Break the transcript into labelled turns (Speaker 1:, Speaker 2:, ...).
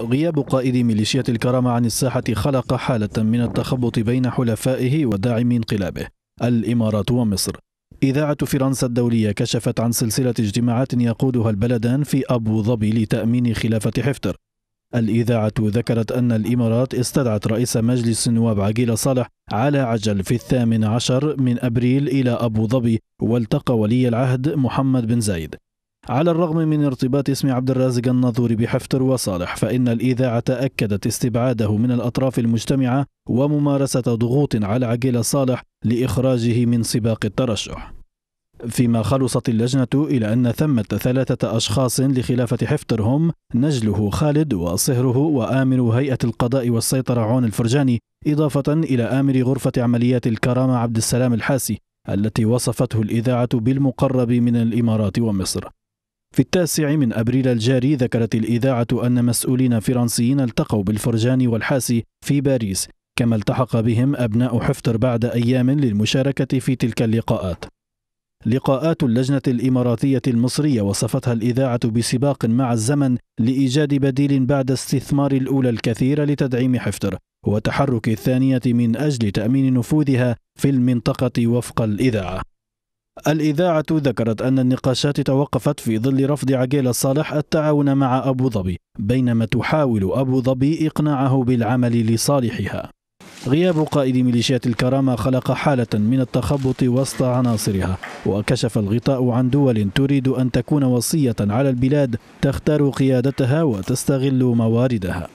Speaker 1: غياب قائد ميليشيات الكرامة عن الساحة خلق حالة من التخبط بين حلفائه وداعمي انقلابه الإمارات ومصر إذاعة فرنسا الدولية كشفت عن سلسلة اجتماعات يقودها البلدان في أبو ظبي لتأمين خلافة حفتر الإذاعة ذكرت أن الإمارات استدعت رئيس مجلس النواب عقيل صالح على عجل في الثامن عشر من أبريل إلى أبو ظبي والتقى ولي العهد محمد بن زايد على الرغم من ارتباط اسم عبد الرازق الناظوري بحفتر وصالح فإن الإذاعة أكدت استبعاده من الأطراف المجتمعة وممارسة ضغوط على عقيل صالح لإخراجه من سباق الترشح فيما خلصت اللجنة إلى أن ثمة ثلاثة أشخاص لخلافة حفتر هم نجله خالد وصهره وآمر هيئة القضاء والسيطرة عون الفرجاني إضافة إلى آمر غرفة عمليات الكرامة عبد السلام الحاسي التي وصفته الإذاعة بالمقرب من الإمارات ومصر في التاسع من أبريل الجاري ذكرت الإذاعة أن مسؤولين فرنسيين التقوا بالفرجان والحاسي في باريس كما التحق بهم أبناء حفتر بعد أيام للمشاركة في تلك اللقاءات لقاءات اللجنة الإماراتية المصرية وصفتها الإذاعة بسباق مع الزمن لإيجاد بديل بعد استثمار الأولى الكثير لتدعيم حفتر وتحرك الثانية من أجل تأمين نفوذها في المنطقة وفق الإذاعة الإذاعة ذكرت أن النقاشات توقفت في ظل رفض عقيل الصالح التعاون مع أبو ظبي بينما تحاول أبو ظبي إقناعه بالعمل لصالحها غياب قائد ميليشيات الكرامة خلق حالة من التخبط وسط عناصرها وكشف الغطاء عن دول تريد أن تكون وصية على البلاد تختار قيادتها وتستغل مواردها